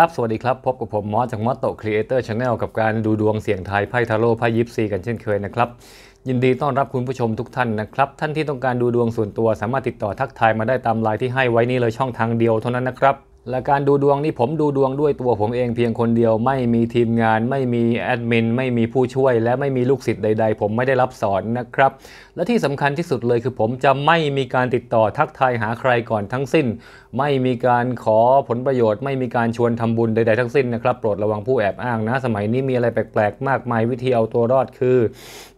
ครับ สวัสดีครับพบกับผมมอสจากมอสโตครีเอเตอร์ชาแนลกับการดูดวงเสียงไทยไพ่ทาโร่ไพ่ยิปซีกันเช่นเคยนะครับยินดีต้อนรับคุณผู้ชมทุกท่านนะครับท่านที่ต้องการดูดวงส่วนตัว สามารถติดต่อทักทายมาได้ตามไลน์ที่ให้ไว้นี่เลยช่องทางเดียวเท่านั้นนะครับและการดูดวงนี่ผมดูดวงด้วยตัวผมเองเพียงคนเดียวไม่มีทีมงาน ไม่มีแอดมิน ไม่มีผู้ช่วย และไม่มีลูกศิษย์ใดๆ ผมไม่ได้รับสอนนะครับและที่สำคัญที่สุดเลยคือผมจะไม่มีการติดต่อทักทายหาใครก่อนทั้งสิ้นไม่มีการขอผลประโยชน์ ไม่มีการชวนทำบุญ ใด ๆ ทั้งสิ้นนะครับ โปรดระวังผู้แอบอ้างนะ สมัยนี้มีอะไรแปลก ๆ มากมายวิธีเอาตัวรอดคือ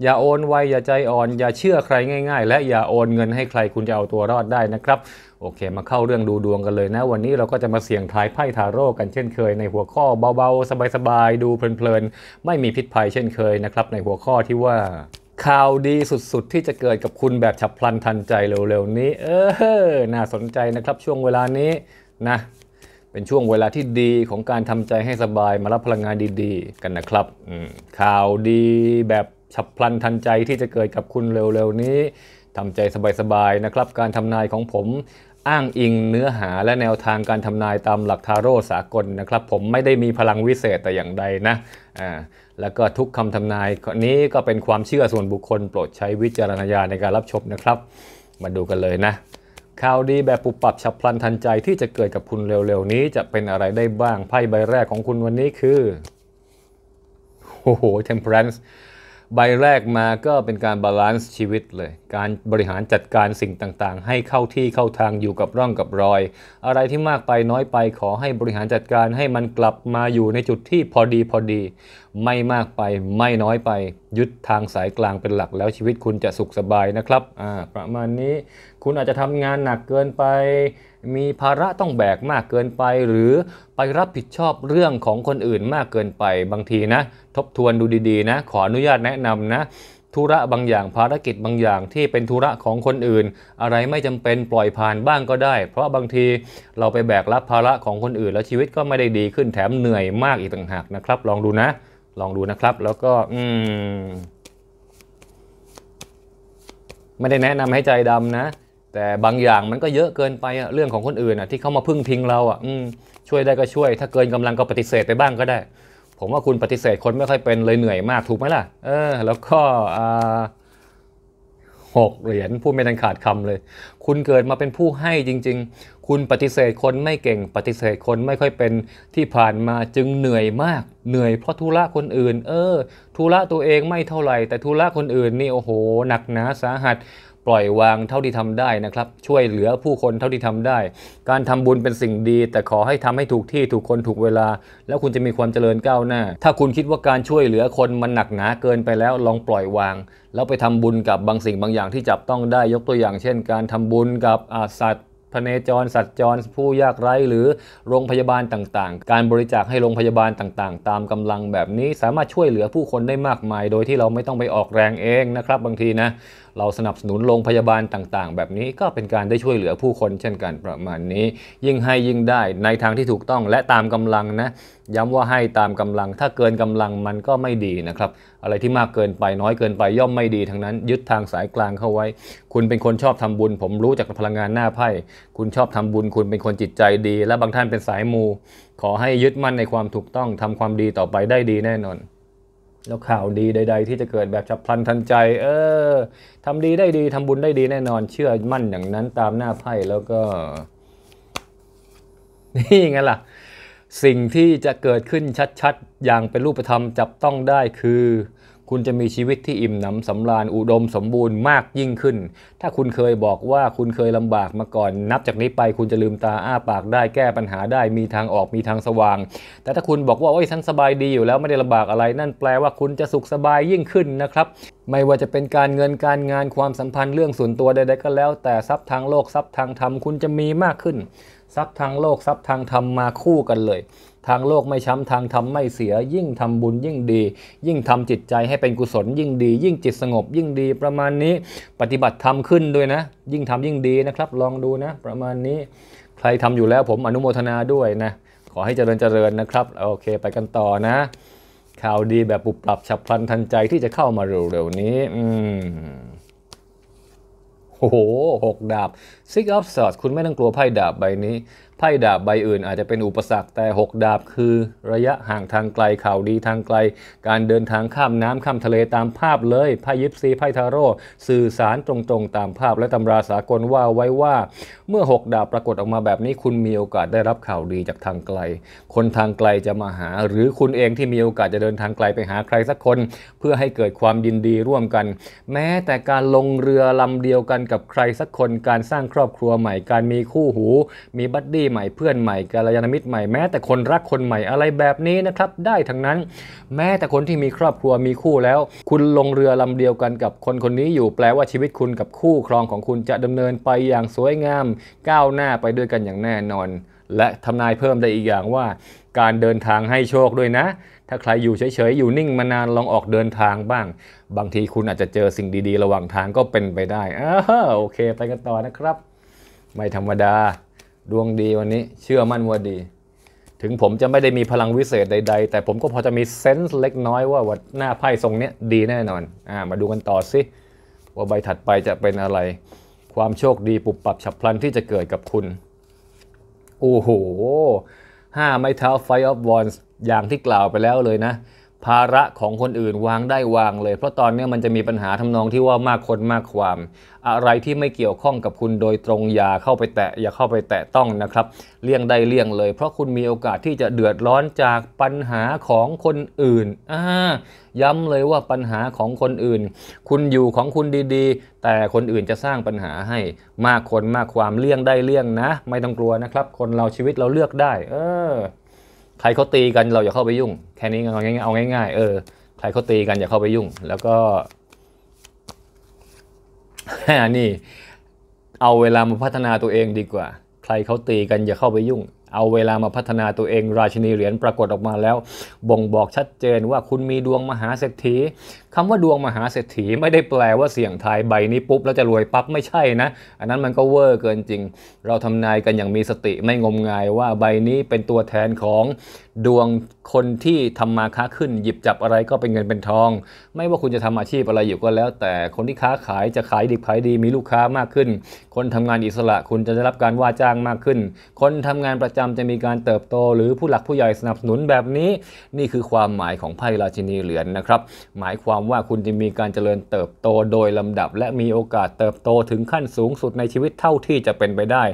อย่าโอนไว อย่าใจ อ่อนอย่าเชื่อใครง่าย ๆ และอย่าโอนเงินให้ใครคุณจะเอาตัวรอดได้นะครับ โอเคมาเข้าเรื่องดูดวงกันเลยนะวันนี้เราก็จะมาเสี่ยงทายไพ่ทาโร่กันเช่นเคยในหัวข้อเบาๆสบายๆดูเพลินๆไม่มีพิษภัยเช่นเคยนะครับในหัวข้อที่ว่าข่าวดีสุดๆที่จะเกิดกับคุณแบบฉับพลันทันใจเร็วๆนี้ เออ น่าสนใจนะครับช่วงเวลานี้นะ เป็นช่วงเวลาที่ดีของการทำใจให้สบาย มารับพลังงานดีๆ กันนะครับข่าวดีแบบฉับพลันทันใจที่จะเกิดกับคุณเร็วๆนี้ทำใจสบายๆนะครับ การทำนายของผมอ้างอิงเนื้อหาและแนวทางการทำนายตามหลักทาโร่สากลนะครับผมไม่ได้มีพลังวิเศษแต่อย่างใดนะอ่าแล้วก็ทุกคำทำนายนี้ก็เป็นความเชื่อส่วนบุคคลโปรดใช้วิจารณญาณในการรับชมนะครับ มาดูกันเลยนะข่าวดีแบบปุบปับฉับพลันทันใจที่จะเกิดกับคุณเร็วๆ นี้จะเป็นอะไรได้บ้างไพ่ใบแรกของคุณวันนี้คือโอ้โห temperance ใบแรกมาก็เป็นการบาลานซ์ชีวิตเลย การบริหารจัดการสิ่งต่างๆ ให้เข้าที่เข้าทางอยู่กับร่องกับรอย อะไรที่มากไปน้อยไปขอให้บริหารจัดการให้มันกลับมาอยู่ในจุดที่พอดีพอดีไม่มากไปไม่น้อยไปยึดทางสายกลางเป็นหลักแล้วชีวิตคุณจะสุขสบายนะครับ ประมาณนี้คุณอาจจะทำงานหนักเกินไป มีภาระต้องแบกมากเกินไป หรือไปรับผิดชอบเรื่องของคนอื่นมากเกินไป บางทีนะ ทบทวนดูดีๆ นะ ขออนุญาตแนะนำนะธุระบางอย่างภารกิจบางอย่างที่เป็นธุระของคนอื่น อะไรไม่จำเป็นปล่อยผ่านบ้างก็ได้ เพราะบางทีเราไปแบกรับภาระของคนอื่น แล้วชีวิตก็ไม่ได้ดีขึ้นแถมเหนื่อยมากอีกต่างหากนะครับ ลองดูนะ ลองดูนะครับ แล้วก็อืมไม่ได้แนะนำให้ใจดำนะแต่บางอย่างมันก็เยอะเกินไปอะเรื่องของคนอื่นอะที่เขามาพึ่งพิงเราอะอช่วยได้ก็ช่วยถ้าเกินกำลังก็ปฏิเสธไปบ้างก็ได้ ผมว่าคุณปฏิเสธคนไม่ค่อยเป็นเลยเหนื่อยมากถูกไหมล่ะเออแล้วก็อ่าหกเหรียญพูดไม่ทันขาดคำเลย คุณเกิดมาเป็นผู้ให้จริงๆ คุณปฏิเสธคนไม่เก่งปฏิเสธคนไม่ค่อยเป็นที่ผ่านมาจึงเหนื่อยมาก เหนื่อย เพราะธุระคนอื่น เออ ธุระตัวเองไม่เท่าไหร่ แต่ธุระคนอื่นนี่โอ้โห หนักหนาสาหัสปล่อยวางเท่าที่ทำได้นะครับ ช่วยเหลือผู้คนเท่าที่ทำได้ การทำบุญเป็นสิ่งดี แต่ขอให้ทำให้ถูกที่ถูกคนถูกเวลา แล้วคุณจะมีความเจริญก้าวหน้า ถ้าคุณคิดว่าการช่วยเหลือคนมันหนักหนาเกินไปแล้วลองปล่อยวางแล้วไปทำบุญกับบางสิ่งบางอย่างที่จับต้องได้ ยกตัวอย่างเช่น การทำบุญกับสัตว์พเนจรสัตว์จรผู้ยากไร้หรือโรงพยาบาลต่างๆ การบริจาคให้โรงพยาบาลต่างๆ ตามกำลังแบบนี้สามารถช่วยเหลือผู้คนได้มากมาย โดยที่เราไม่ต้องไปออกแรงเองนะครับ บางทีนะเราสนับสนุนโรงพยาบาลต่างๆ แบบนี้ก็เป็นการได้ช่วยเหลือผู้คนเช่นกัน ประมาณนี้ ยิ่งให้ยิ่งได้ในทางที่ถูกต้องและตามกำลังนะย้ำว่าให้ตามกำลังถ้าเกินกำลังมันก็ไม่ดีนะครับอะไรที่มากเกินไปน้อยเกินไปย่อมไม่ดีทั้งนั้น ยึดทางสายกลางเข้าไว้ คุณเป็นคนชอบทำบุญ ผมรู้จากพลังงานหน้าไพ่ คุณชอบทำบุญ คุณเป็นคนจิตใจดี และบางท่านเป็นสายมูขอให้ยึดมั่นในความถูกต้องทำความดีต่อไปได้ดีแน่นอนแล้วข่าวดีใดๆ ที่จะเกิดแบบฉับพลันทันใจ เออทำดีได้ดีทำบุญได้ดีแน่นอน เชื่อมั่นอย่างนั้นตามหน้าไพ่แล้วก็ นี่ไงล่ะ สิ่งที่จะเกิดขึ้นชัดๆ อย่างเป็นรูปธรรม จับต้องได้คือคุณจะมีชีวิตที่อิ่มหนำสำราญอุดมสมบูรณ์มากยิ่งขึ้น ถ้าคุณเคยบอกว่าคุณเคยลำบากมาก่อน นับจากนี้ไปคุณจะลืมตาอ้าปาก ได้แก้ปัญหาได้มีทางออกมีทางสว่าง แต่ถ้าคุณบอกว่าโอ้ยฉันสบายดีอยู่แล้วไม่ได้ลำบากอะไร นั่นแปลว่าคุณจะสุขสบายยิ่งขึ้นนะครับ ไม่ว่าจะเป็นการเงินการงานความสัมพันธ์เรื่องส่วนตัวใดๆก็แล้วแต่ทรัพย์ทางโลกทรัพย์ทางธรรมคุณจะมีมากขึ้น ทรัพย์ทางโลกทรัพย์ทางธรรมมาคู่กันเลยทางโลกไม่ช้ำทางธรรมไม่เสียยิ่งทำบุญยิ่งดี ยิ่งทำจิตใจให้เป็นกุศลยิ่งดี ยิ่งจิตสงบ ยิ่งดีประมาณนี้ปฏิบัติธรรมขึ้นด้วยนะ ยิ่งทำยิ่งดีนะครับ ลองดูนะ ประมาณนี้ ใครทำอยู่แล้วผมอนุโมทนาด้วยนะขอให้เจริญเจริญนะครับ โอเค ไปกันต่อนะ ข่าวดีแบบปุบปรับฉับพลันทันใจที่จะเข้ามาเร็วๆนี้อืมโอ้โหหกดาบ s i ก of Swords คุณไม่ต้องกลัวไพ่ดาบใบนี้ไพ่ดาบใบอื่นอาจจะเป็นอุปสรรคแต่ 6 ดาบคือระยะห่างทางไกลข่าวดีทางไกล การเดินทางข้ามน้ำข้ามทะเลตามภาพเลยไพ่ยิปซีไพ่ทาโร่สื่อสารตรงๆตามภาพและตำราสากลว่าไว้ว่า เมื่อ6ดาบปรากฏออกมาแบบนี้ คุณมีโอกาสได้รับข่าวดีจากทางไกล คนทางไกลจะมาหา หรือคุณเองที่มีโอกาสจะเดินทางไกลไปหาใครสักคน เพื่อให้เกิดความยินดีร่วมกัน แม้แต่การลงเรือลำเดียวกันกับใครสักคนการสร้างครอบครัวใหม่ การมีคู่หูมีบัดดีใหม่เพื่อนใหม่กัลยาณมิตรใหม่แม้แต่คนรักคนใหม่อะไรแบบนี้นะครับ ได้ทั้งนั้น แม้แต่คนที่มีครอบครัวมีคู่แล้ว คุณลงเรือลำเดียวกันกับคนคนนี้อยู่ แปลว่าชีวิตคุณกับคู่ครองของคุณจะดำเนินไปอย่างสวยงาม ก้าวหน้าไปด้วยกันอย่างแน่นอน และทำนายเพิ่มได้อีกอย่างว่า การเดินทางให้โชคด้วยนะ ถ้าใครอยู่เฉยๆอยู่นิ่งมานานลองออกเดินทางบ้าง บางทีคุณอาจจะเจอสิ่งดีๆ ระหว่างทางก็เป็นไปได้อาโอเค ไปกันต่อนะครับไม่ธรรมดาดวงดีวันนี้เชื่อมั่นว่าดี ถึงผมจะไม่ได้มีพลังวิเศษใดๆ แต่ผมก็พอจะมีเซนส์เล็กน้อยว่าวัดหน้าไพ่ทรงนี้ดีแน่นอนอ่ามาดูกันต่อสิว่าใบถัดไปจะเป็นอะไร ความโชคดีปุบปับฉับพลันที่จะเกิดกับคุณ โอ้โหห้าไม้เท้าไฟออฟวอนส์อย่างที่กล่าวไปแล้วเลยนะภาระของคนอื่นวางได้วางเลย เพราะตอนนี้มันจะมีปัญหาทำนองที่ว่ามากคนมากความ อะไรที่ไม่เกี่ยวข้องกับคุณโดยตรงอย่าเข้าไปแตะอย่าเข้าไปแตะต้องนะครับ เลี่ยงได้เลี่ยงเลย เพราะคุณมีโอกาสที่จะเดือดร้อนจากปัญหาของคนอื่นอ่าย้ำเลยว่าปัญหาของคนอื่น คุณอยู่ของคุณดีๆ แต่คนอื่นจะสร้างปัญหาให้มากคนมากความเลี่ยงได้เลี่ยงนะ ไม่ต้องกลัวนะครับคนเราชีวิตเราเลือกได้ เออใครเขาตีกันเราอย่าเข้าไปยุ่ง แค่นี้เอาง่ายๆเอาง่ายๆเออใครเขาตีกันอย่าเข้าไปยุ่ง แล้วก็นี่เอาเวลามาพัฒนาตัวเองดีกว่า ใครเขาตีกันอย่าเข้าไปยุ่ง เอาเวลามาพัฒนาตัวเอง ราชินีเหรียญปรากฏออกมาแล้ว บ่งบอกชัดเจนว่าคุณมีดวงมหาเศรษฐีคำว่าดวงมหาเศรษฐีไม่ได้แปลว่าเสี่ยงทายใบนี้ปุ๊บแล้วจะรวยปั๊บไม่ใช่นะ อันนั้นมันก็เวอร์เกินจริง เราทำนายกันอย่างมีสติ ไม่งมงายว่าใบนี้เป็นตัวแทนของดวงคนที่ทำมาค้าขึ้น หยิบจับอะไรก็เป็นเงินเป็นทอง ไม่ว่าคุณจะทำอาชีพอะไรอยู่ก็แล้ว แต่คนที่ค้าขายจะขายดีขายดีมีลูกค้ามากขึ้น คนทำงานอิสระคุณจะได้รับการว่าจ้างมากขึ้น คนทำงานประจำจะมีการเติบโต หรือผู้หลักผู้ใหญ่สนับสนุนแบบนี้ นี่คือความหมายของไพ่ราชินีเหรียญนนะครับ หมายความว่าคุณจะมีการเจริญเติบโตโดยลำดับ และมีโอกาสเติบโตถึงขั้นสูงสุดในชีวิตเท่าที่จะเป็นไปได้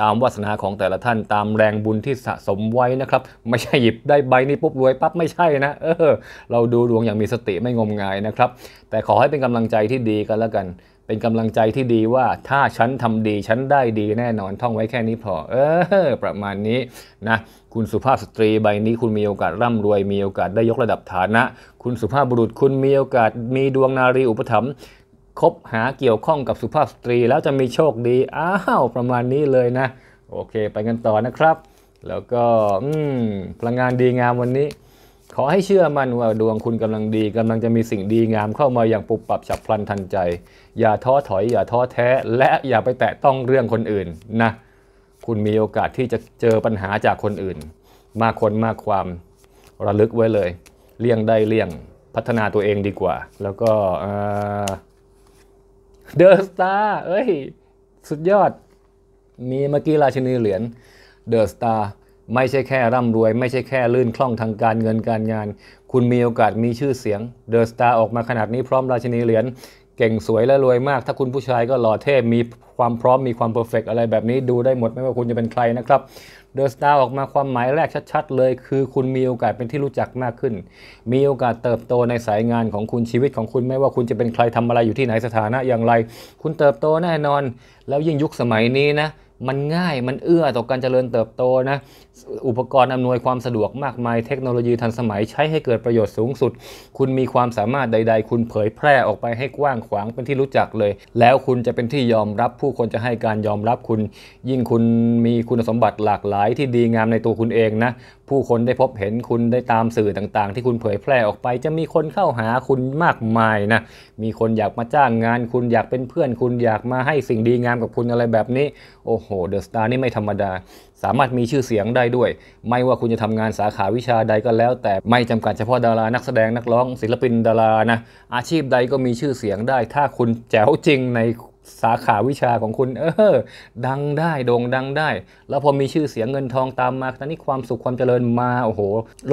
ตามวาสนาของแต่ละท่านตามแรงบุญที่สะสมไว้นะครับ ไม่ใช่หยิบได้ใบนี้ปุ๊บ รวยปั๊บไม่ใช่นะ เออเราดูดวงอย่างมีสติไม่งมงายนะครับแต่ขอให้เป็นกำลังใจที่ดีกันแล้วกันเป็นกำลังใจที่ดีว่า ถ้าฉันทำดีฉันได้ดีแน่นอน ท่องไว้แค่นี้พอเออ ประมาณนี้นะ คุณสุภาพสตรีใบนี้ คุณมีโอกาสร่ำรวยมีโอกาส ได้ยกระดับฐานะ คุณสุภาพบุรุษคุณมีโอกาส มีดวงนารีอุปถัมภ์คบหาเกี่ยวข้องกับสุภาพสตรี แล้วจะมีโชคดีอ้าวประมาณนี้เลยนะ โอเค ไปกันต่อนะครับ แล้วก็พลังงานดีงามวันนี้ขอให้เชื่อมั่นว่าดวงคุณกำลังดีกำลังจะมีสิ่งดีงามเข้ามาอย่างปุบปับฉับพลันทันใจ อย่าท้อถอย อย่าท้อแท้ และอย่าไปแตะต้องเรื่องคนอื่นนะ คุณมีโอกาสที่จะเจอปัญหาจากคนอื่น มากคนมากความระลึกไว้เลย เลี่ยงได้เลี่ยงพัฒนาตัวเองดีกว่า แล้วก็เดอะสตาร์เอ้ย สุดยอดมีเมื่อกี้ราชินีเหรียญเดอะสตาร์ไม่ใช่แค่ร่ำรวยไม่ใช่แค่ลื่นคล่องทางการเงินการงาน คุณมีโอกาสมีชื่อเสียงเดอะสตาร์ออกมาขนาดนี้พร้อมราชินีเหรียญเก่งสวยและรวยมาก ถ้าคุณผู้ชายก็หล่อเท่มีความพร้อมมีความเพอร์เฟกอะไรแบบนี้ ดูได้หมด ไม่ว่าคุณจะเป็นใครนะครับ เดอะสตาร์ออกมาความหมายแรกชัดๆเลย คือคุณมีโอกาสเป็นที่รู้จักมากขึ้น มีโอกาสเติบโตในสายงานของคุณชีวิตของคุณไม่ว่าคุณจะเป็นใครทำอะไรอยู่ที่ไหนสถานะอย่างไร คุณเติบโตแน่นอน แล้วยิ่งยุคสมัยนี้นะ มันง่ายมันเอื้อต่อการเจริญเติบโตนะอุปกรณ์อำนวยความสะดวกมากมาย เทคโนโลยีทันสมัยใช้ให้เกิดประโยชน์สูงสุด คุณมีความสามารถใด ๆ คุณเผยแพร่ออกไปให้กว้างขวาง เป็นที่รู้จักเลย แล้วคุณจะเป็นที่ยอมรับ ผู้คนจะให้การยอมรับคุณ ยิ่งคุณมีคุณสมบัติหลากหลายที่ดีงามในตัวคุณเองนะ ผู้คนได้พบเห็นคุณได้ตามสื่อต่างๆ ที่คุณเผยแพร่ออกไป จะมีคนเข้าหาคุณมากมายนะ มีคนอยากมาจ้างงาน คุณอยากเป็นเพื่อน คุณอยากมาให้สิ่งดีงามกับคุณอะไรแบบนี้ โอ้โหเดอะสตาร์นี่ไม่ธรรมดาสามารถมีชื่อเสียงได้ด้วย ไม่ว่าคุณจะทำงานสาขาวิชาใดก็แล้ว แต่ไม่จำกัดเฉพาะดารา นักแสดงนักร้อง ศิลปินดารานะอาชีพใดก็มีชื่อเสียงได้ ถ้าคุณแจ๋วจริงในสาขาวิชาของคุณ เออดังได้โด่งดังได้ แล้วพอมีชื่อเสียงเงินทองตามมา ตอนนี้ความสุขความเจริญมาโอ้โห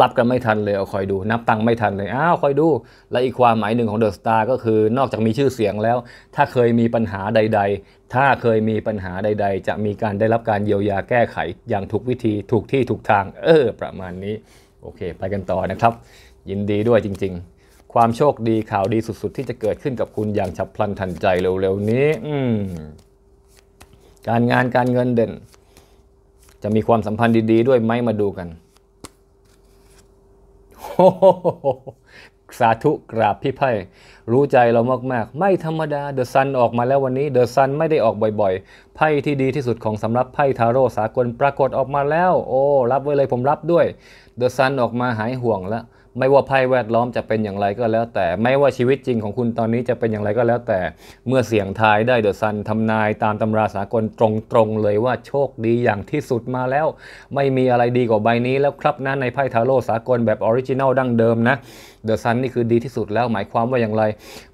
รับกันไม่ทันเลยเอาคอยดูนับตังไม่ทันเลย อ้าว คอยดู และอีกความหมายหนึ่งของเดอะสตาร์ก็คือนอกจากมีชื่อเสียงแล้ว ถ้าเคยมีปัญหาใด ๆ ถ้าเคยมีปัญหาใด ๆ จะมีการได้รับการเยียวยาแก้ไข อย่างถูกวิธีถูกที่ถูกทาง เออ ประมาณนี้ โอเค ไปกันต่อนะครับ ยินดีด้วยจริง ๆความโชคดีข่าวดีสุดๆ ที่จะเกิดขึ้นกับคุณอย่างฉับพลันทันใจเร็ว ๆ นี้ การงานการเงินเด่น จะมีความสัมพันธ์ดี ๆ ด้วยไหมมาดูกัน สาธุกราบพี่ไพ่รู้ใจเรามาก ๆ ไม่ธรรมดาเดอะซันออกมาแล้ววันนี้เดอะซันไม่ได้ออกบ่อย ๆ ไพ่ที่ดีที่สุดของสำรับไพ่ทาโร่สากลปรากฏออกมาแล้ว โอ้ รับไว้เลยผมรับด้วยเดอะซันออกมาหายห่วงแล้วไม่ว่าภัยแวดล้อมจะเป็นอย่างไรก็แล้วแต่ไม่ว่าชีวิตจริงของคุณตอนนี้จะเป็นอย่างไรก็แล้วแต่เมื่อเสียงทายได้เดอะซันทำนายตามตำราสากลตรงๆเลยว่าโชคดีอย่างที่สุดมาแล้ว ไม่มีอะไรดีกว่าใบนี้แล้วครับนะในไพ่ทาโร่สากลแบบออริจินัลดั้งเดิมนะ The Sun นี่คือดีที่สุดแล้วหมายความว่าอย่างไร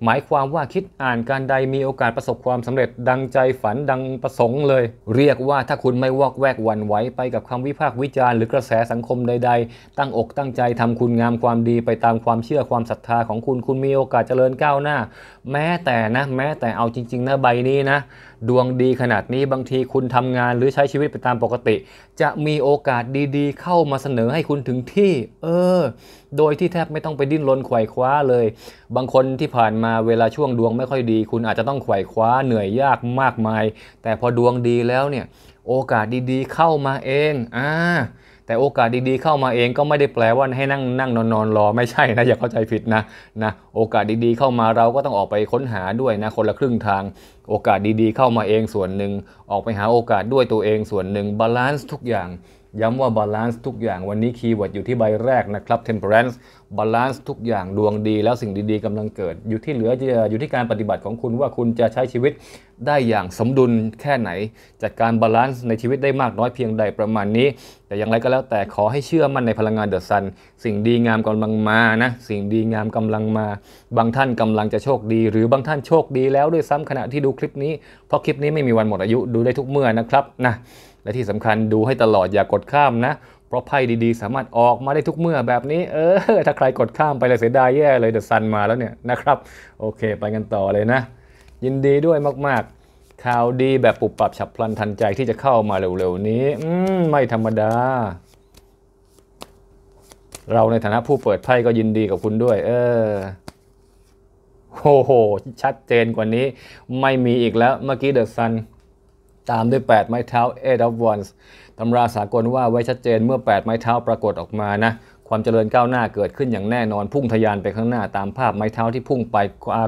หมายความว่าคิดอ่านการใดมีโอกาสประสบความสำเร็จดังใจฝันดังประสงค์เลย เรียกว่าถ้าคุณไม่วอกแวกวันไหว ไปกับคำวิพากษ์วิจารณ์ หรือกระแสสังคมใด ๆ ตั้งอกตั้งใจทำคุณงามความดีไปตามความเชื่อความศรัทธาของคุณ คุณมีโอกาสเจริญก้าวหน้า แม้แต่นะแม้ แต่เอาจริงๆนะใบนี้นะดวงดีขนาดนี้บางทีคุณทำงานหรือใช้ชีวิตไปตามปกติ จะมีโอกาสดีๆเข้ามาเสนอให้คุณถึงที่ เออ โดยที่แทบไม่ต้องไปดิ้นรนไขว่คว้าเลย บางคนที่ผ่านมาเวลาช่วงดวงไม่ค่อยดี คุณอาจจะต้องไขว่คว้าเหนื่อยยากมากมาย แต่พอดวงดีแล้วเนี่ยโอกาสดีๆ เข้ามาเองอ่าแต่โอกาสดีๆเข้ามาเองก็ไม่ได้แปลว่าให้นั่งนั่งนอนนอนรอไม่ใช่นะอย่าเข้าใจผิดนะนะ โอกาสดีๆเข้ามาเราก็ต้องออกไปค้นหาด้วยนะคนละครึ่งทาง โอกาสดีๆ เข้ามาเองส่วนหนึ่งออกไปหาโอกาสด้วยตัวเองส่วนหนึ่งบาลานซ์ทุกอย่างย้ำว่าบาลานซ์ทุกอย่างวันนี้คีย์เวิร์ดอยู่ที่ใบแรกนะครับ temperance บาลานซ์ทุกอย่างดวงดีแล้วสิ่งดีๆกำลังเกิด อยู่ที่เหลือจะอยู่ที่การปฏิบัติของคุณว่าคุณจะใช้ชีวิตได้อย่างสมดุลแค่ไหน จักการบาลานซ์ในชีวิตได้มากน้อยเพียงใดประมาณนี้แต่อย่างไรก็แล้วแต่ขอให้เชื่อมั่นในพลังงานเดอะซัน สิ่งดีงามกำลังมานะ สิ่งดีงามกำลังมา บางท่านกำลังจะโชคดี หรือบางท่านโชคดี แล้วด้วยซ้ำขณะที่ดูคลิปนี้เพราะคลิปนี้ไม่มีวันหมดอายุดูได้ทุกเมื่อนะครับนะและที่สำคัญดูให้ตลอดอย่ากกดข้ามนะ เพราะไพ่ดีๆ สามารถออกมาได้ทุกเมื่อแบบนี้เออ ถ้าใครกดข้ามไปเลยเสียดายแย่เลยเดอะซันมาแล้วเนี่ย นะครับ โอเค ไปกันต่อเลยนะ ยินดีด้วยมากๆข่าวดีแบบปุบปรับฉับพลันทันใจที่จะเข้ามาเร็วๆนี้ อืม ไม่ธรรมดา เราในฐานะผู้เปิดไพ่ก็ยินดีกับคุณด้วย เออโอโหชัดเจนกว่านี้ ไม่มีอีกแล้วเมื่อกี้เดอะซันตามด้วย 8 ไม้เท้า e อ g ดว of Wands ตำราสากลว่าไว้ชัดเจนเมื่อ 8 ไม้เท้าปรากฏออกมานะความเจริญก้าวหน้าเกิดขึ้นอย่างแน่นอน พุ่งทะยานไปข้างหน้าตามภาพไม้เท้าที่พุ่งไป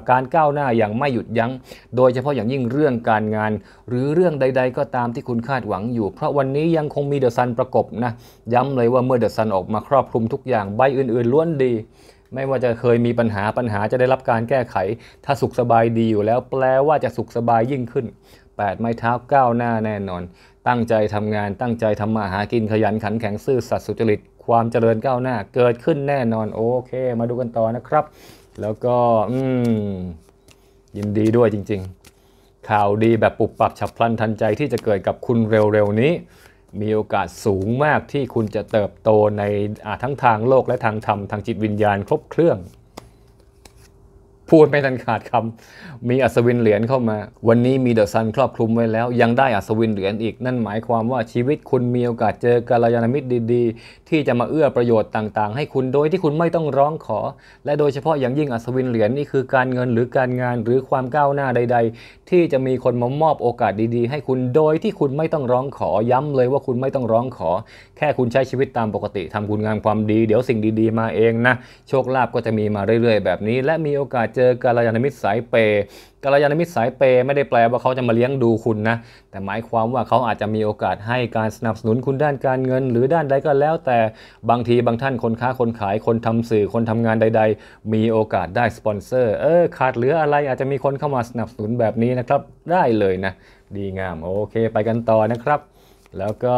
การก้าวหน้าอย่างไม่หยุดยัง้ง โดยเฉพาะอย่างยิ่งเรื่องการงาน หรือเรื่องใด ๆ ก็ตามที่คุณคาดหวังอยู่ เพราะวันนี้ยังคงมีเดอะซันประกบนะย้ำเลยว่าเมื่อเดอะซันออกมาครอบคลุมทุกอย่างใบอื่น ๆล้วนดี ไม่ว่าจะเคยมีปัญหาปัญหาจะได้รับการแก้ไข ถ้าสุขสบายดีอยู่แล้วแปลว่าจะสุขสบายยิ่งขึ้น8 ไม้เท้าก้าวหน้าแน่นอน ตั้งใจทำงาน ตั้งใจทำมาหากินขยันขันแข็งซื่อสัตย์สุจริต ความเจริญก้าวหน้า เกิดขึ้นแน่นอนโอเคมาดูกันต่อนะครับ แล้วก็ อืม ยินดีด้วยจริงๆ ข่าวดีแบบปุบปับฉับพลันทันใจที่จะเกิดกับคุณเร็วๆ นี้ มีโอกาสสูงมากที่คุณจะเติบโตในทั้งทางโลกและทางธรรมทางจิตวิญญาณครบเครื่องพูดไม่ทันขาดคำมีอัศวินเหรียญเข้ามา วันนี้มีเดอะซันครอบคลุมไว้แล้ว ยังได้อัศวินเหรียญอีกนั่นหมายความว่าชีวิตคุณมีโอกาสเจอกัลยาณมิตรดีๆ ที่จะมาเอื้อประโยชน์ต่างๆ ให้คุณโดยที่คุณไม่ต้องร้องขอ และโดยเฉพาะอย่างยิ่งอัศวินเหรียญนี่คือการเงินหรือการงานหรือความก้าวหน้าใด ๆ ที่จะมีคนมามอบโอกาสดี ๆ ให้คุณโดยที่คุณไม่ต้องร้องขอย้ำเลยว่าคุณไม่ต้องร้องขอ แค่คุณใช้ชีวิตตามปกติทำคุณงามความดี เดี๋ยวสิ่งดีๆมาเองนะโชคลาภก็จะมีมาเรื่อยๆแบบนี้ และมีโอกาสเจจอกาลยานมิตรสายเปย์กาลยานมิตรสายเปย์ไม่ได้แปลว่าเขาจะมาเลี้ยงดูคุณนะแต่หมายความว่าเขาอาจจะมีโอกาสให้การสนับสนุนคุณด้านการเงิน หรือด้านใดก็แล้ว แต่บางทีบางท่านคนค้าคนขายคนทำสื่อคนทำงานใด ๆ มีโอกาสได้สปอนเซอร์ เออขาดเหลืออะไรอาจจะมีคนเข้ามาสนับสนุนแบบนี้นะครับ ได้เลยนะ ดีงาม โอเคไปกันต่อนะครับ แล้วก็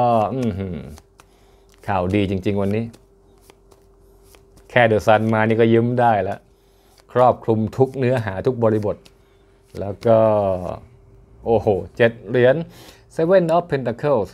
ข่าวดีจริงๆวันนี้ แค่เดอะซันมานี่ก็ยิ้มได้แล้วครอบคลุมทุกเนื้อหาทุกบริบท แล้วก็ โอ้โหเจ็ดเหรียญ Seven of Pentacles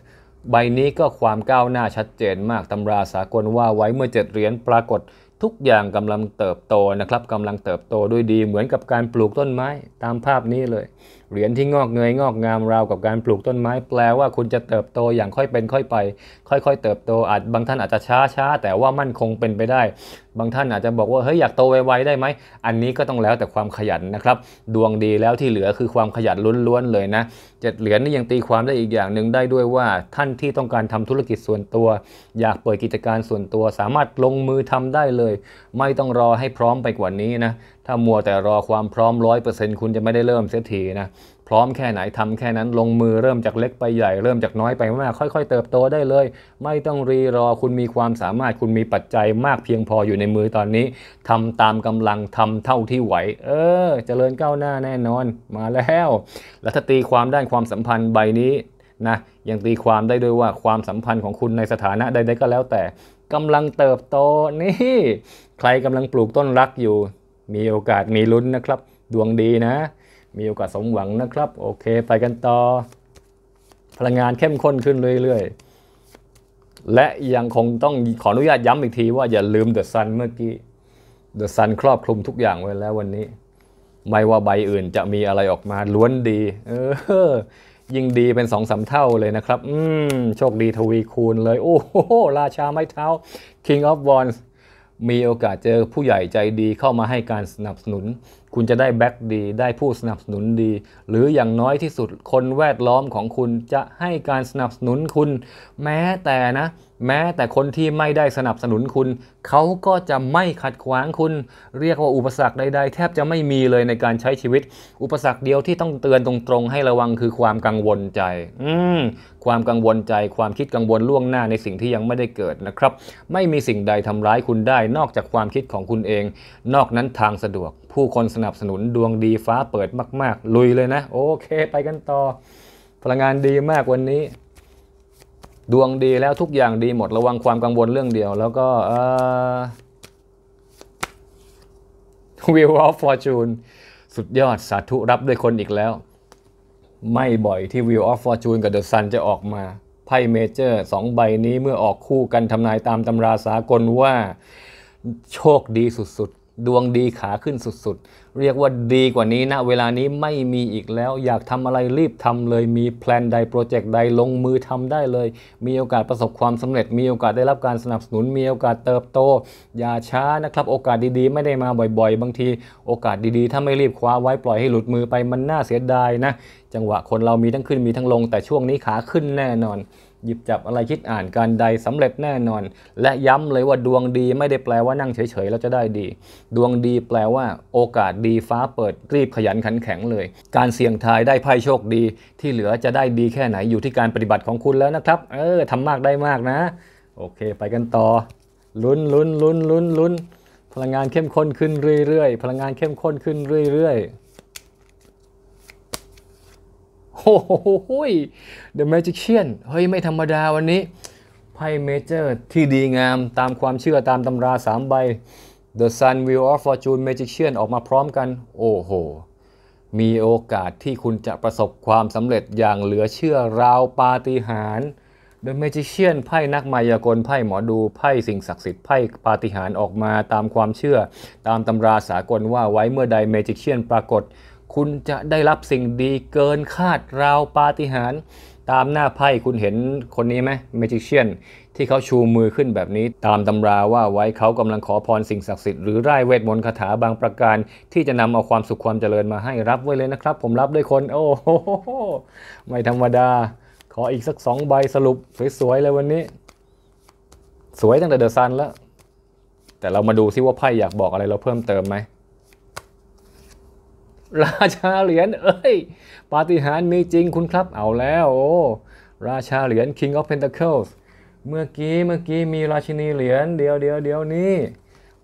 ใบนี้ก็ความก้าวหน้าชัดเจนมากตำราสากลว่าไว้เมื่อเจ็ดเหรียญปรากฏทุกอย่างกำลังเติบโตนะครับกำลังเติบโตด้วยดีเหมือนกับการปลูกต้นไม้ตามภาพนี้เลยเหรียญที่งอกเงยงอกงามราวกับการปลูกต้นไม้แปลว่าคุณจะเติบโตอย่างค่อยเป็น ค่อยไปค่อย ๆ เติบโตอาจบางท่านอาจจะช้าช้าแต่ว่ามั่นคงเป็นไปได้ บางท่านอาจจะบอกว่าเฮ้ยอยากโตไวๆได้ไหมอันนี้ก็ต้องแล้วแต่ความขยันนะครับ ดวงดีแล้วที่เหลือคือความขยันล้วนๆเลยนะเจ็ดเหรียญนี่ยังตีความได้อีกอย่างหนึ่งได้ด้วยว่า ท่านที่ต้องการทำธุรกิจส่วนตัวอยากเปิดกิจการส่วนตัว สามารถลงมือทำได้เลย ไม่ต้องรอให้พร้อมไปกว่านี้นะถ้ามัวแต่รอความพร้อมร้อยเปอร์เซ็นต์คุณจะไม่ได้เริ่มเสียทีนะ พร้อมแค่ไหน ทำแค่นั้นลงมือเริ่มจากเล็กไปใหญ่เริ่มจากน้อยไปมากค่อยๆเติบโตได้เลย ไม่ต้องรีรอคุณมีความสามารถคุณมีปัจจัยมากเพียงพออยู่ในมือตอนนี้ ทำตามกำลัง ทำเท่าที่ไหว เออจเจริญก้าวหน้าแน่นอน มาแล้วแล้วถ้าตีความด้านความสัมพันธ์ใบนี้นะ ยังตีความได้ด้วยว่าความสัมพันธ์ของคุณในสถานะใดๆก็แล้วแต่กำลังเติบโตนี่ ใครกำลังปลูกต้นรักอยู่มีโอกาสมีลุ้นนะครับ ดวงดีนะ มีโอกาสสมหวังนะครับ โอเค ไปกันต่อ พลังงานเข้มข้นขึ้นเรื่อยๆ และยังคงต้องขออนุญาตย้ำอีกทีว่าอย่าลืมเดอะซันเมื่อกี้เดอะซันครอบคลุมทุกอย่างไว้แล้ววันนี้ ไม่ว่าใบอื่นจะมีอะไรออกมาล้วนดี เออยิ่งดีเป็นสองสาเท่าเลยนะครับอืมโชคดีทวีคูณเลย โอ้โหราชาไม้เท้า King of Wands มีโอกาสเจอผู้ใหญ่ใจดีเข้ามาให้การสนับสนุน คุณจะได้แบ็กดี ได้ผู้สนับสนุนดี หรืออย่างน้อยที่สุดคนแวดล้อมของคุณจะให้การสนับสนุนคุณ แม้แต่นะแม้แต่คนที่ไม่ได้สนับสนุนคุณ เขาก็จะไม่ขัดขวางคุณ เรียกว่าอุปสรรคใดๆแทบจะไม่มีเลยในการใช้ชีวิต อุปสรรคเดียวที่ต้องเตือนตรงๆ ให้ระวังคือความกังวลใจ อืมความกังวลใจความคิดกังวลล่วงหน้าในสิ่งที่ยังไม่ได้เกิดนะครับ ไม่มีสิ่งใดทำร้ายคุณได้นอกจากความคิดของคุณเอง นอกนั้นทางสะดวก ผู้คนสนับสนุนดวงดีฟ้าเปิดมากๆ ลุยเลยนะ โอเค ไปกันต่อ พลังงานดีมากวันนี้ดวงดีแล้วทุกอย่างดีหมดระวังความกังวลเรื่องเดียว แล้วก็ เออ Wheel of Fortune สุดยอดสาธุรับด้วยคนอีกแล้ว ไม่บ่อยที่ Wheel of Fortune กับ The Sun จะออกมาไพ่เมเจอร์สองใบนี้เมื่อออกคู่กันทำนายตามตำราสากลว่าโชคดีสุดดวงดีขาขึ้นสุดๆ เรียกว่าดีกว่านี้นะเวลานี้ไม่มีอีกแล้วอยากทำอะไรรีบทำเลยมีแพลนใดโปรเจกต์ใดลงมือทำได้เลยมีโอกาสประสบความสำเร็จ มีโอกาสได้รับการสนับสนุน มีโอกาสเติบโตอย่าช้านะครับ โอกาสดีๆ ไม่ได้มาบ่อยๆ บางที โอกาสดีๆ ถ้าไม่รีบคว้าไว้ปล่อยให้หลุดมือไปมันน่าเสียดายนะจังหวะคนเรามีทั้งขึ้นมีทั้งลงแต่ช่วงนี้ขาขึ้นแน่นอน หยิบจับอะไรคิดอ่านการใดสำเร็จแน่นอน และย้ำเลยว่าดวงดีไม่ได้แปลว่านั่งเฉยๆแล้วจะได้ดี ดวงดีแปลว่าโอกาสดีฟ้าเปิดรีบขยันขันแข็งเลย การเสี่ยงทายได้ไพ่โชคดี ที่เหลือจะได้ดีแค่ไหนอยู่ที่การปฏิบัติของคุณแล้วนะครับ เออทำมากได้มากนะ โอเคไปกันต่อลุ้นลุ้นลุ้นลุ้นลุ้นพลังงานเข้มข้นขึ้นเรื่อยๆ พลังงานเข้มข้นขึ้นเรื่อย ๆโหเดอะแมจิเชียนเฮ้ยไม่ธรรมดาวันนี้ไพ่เมเจอร์ที่ดีงามตามความเชื่อตามตำราสามใบ The Sun Wheel of Fortune Magician ออกมาพร้อมกันโอ้โห มีโอกาสที่คุณจะประสบความสำเร็จอย่างเหลือเชื่อราวปาฏิหาริย์ The Magician ไพ่นักมายากลไพ่หมอดูไพ่สิ่งศักดิ์สิทธิ์ไพ่ปาฏิหาริย์ออกมาตามความเชื่อ ตามตำราสากลว่าไว้เมื่อใด Magician ปรากฏคุณจะได้รับสิ่งดีเกินคาดราวปาฏิหาริย์ตามหน้าไพ่คุณเห็นคนนี้ไหมเมจิเชียน ที่เขาชูมือขึ้นแบบนี้ ตามตำราว่าไว้เขากำลังขอพรสิ่งศักดิ์สิทธิ์หรือไร้เวทมนต์คาถาบางประการ ที่จะนำเอาความสุขความเจริญมาให้รับไว้เลยนะครับ ผมรับด้วยคน โอ้โห ไม่ธรรมดา ขออีกสักสองใบสรุป สวยๆเลยวันนี้ สวยตั้งแต่เดอะซันแล้ว แต่เรามาดูซิว่าไพ่อยากบอกอะไรเราเพิ่มเติมไหมราชาเหรียญเอ้ยปาฏิหาริย์มีจริงคุณครับเอาแล้วโอ้ราชาเหรียญ King of Pentacles เมื่อกี้เมื่อกี้มีราชินีเหรียญเดียวเดียวเดียวนี้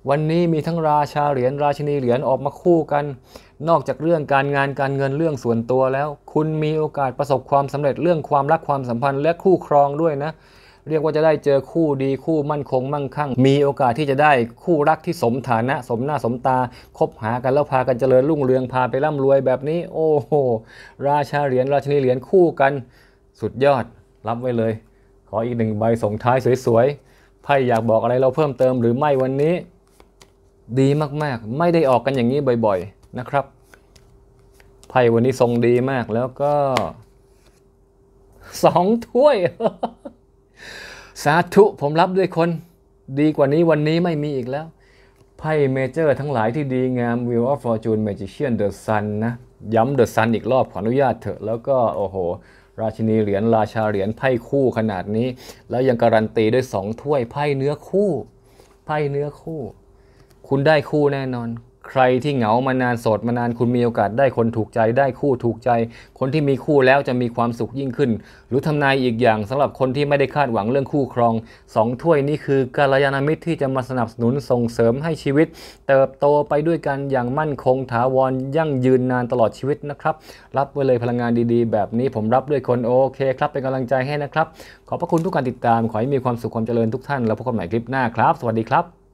วันนี้มีทั้งราชาเหรียญราชินีเหรียญ ออกมาคู่กัน นอกจากเรื่องการงานการเงินเรื่องส่วนตัวแล้ว คุณมีโอกาสประสบความสำเร็จเรื่องความรักความสัมพันธ์และคู่ครองด้วยนะเรียกว่าจะได้เจอคู่ดีคู่มั่นคงมั่งคั่งมีโอกาสที่จะได้คู่รักที่สมฐานะสมหน้าสมตาคบหากันแล้วพากันเจริญรุ่งเรืองพาไปร่ำรวยแบบนี้ โอ้โหราชาเหรียญราชนีเหรียญคู่กันสุดยอดรับไว้เลย ขออีกหนึ่งใบส่งท้ายสวยๆไพ่อยากบอกอะไรเราเพิ่มเติมหรือไม่วันนี้ ดีมาก ๆ ไม่ได้ออกกันอย่างนี้บ่อยๆนะครับไพ่วันนี้ทรงดีมากแล้วก็สองถ้วยสาธุผมรับด้วยคนดีกว่านี้วันนี้ไม่มีอีกแล้วไพ่เมเจอร์ทั้งหลายที่ดีงาม w ิว e l of Fortune Magician The Sun นะย้ำ The Sun อีกรอบขออนุญาตเถอะแล้วก็โอ้โหราชินีเหรียญราชาเหรียญไพ่คู่ขนาดนี้ แล้วยังการันตีด้วย2ถ้วยไพ่เนื้อคู่ไพ่เนื้อคู่ คุณได้คู่แน่นอนใครที่เหงามานานโสดมานานคุณมีโอกาสได้คนถูกใจได้คู่ถูกใจ คนที่มีคู่แล้วจะมีความสุขยิ่งขึ้นหรือทำนายอีกอย่างสำหรับคนที่ไม่ได้คาดหวังเรื่องคู่ครองสองถ้วยนี้คือกาลยานามิตรที่จะมาสนับสนุนส่งเสริมให้ชีวิตเติบโตไปด้วยกันอย่างมั่นคงถาวรยั่งยืนนานตลอดชีวิตนะครับ รับไว้เลยพลังงานดีๆ แบบนี้ผมรับด้วยคนโอเคครับ เป็นกำลังใจให้นะครับ ขอบพระคุณทุกการติดตาม ขอให้มีความสุขความเจริญทุกท่าน แล้วพบกันใหม่คลิปหน้าครับ สวัสดีครับ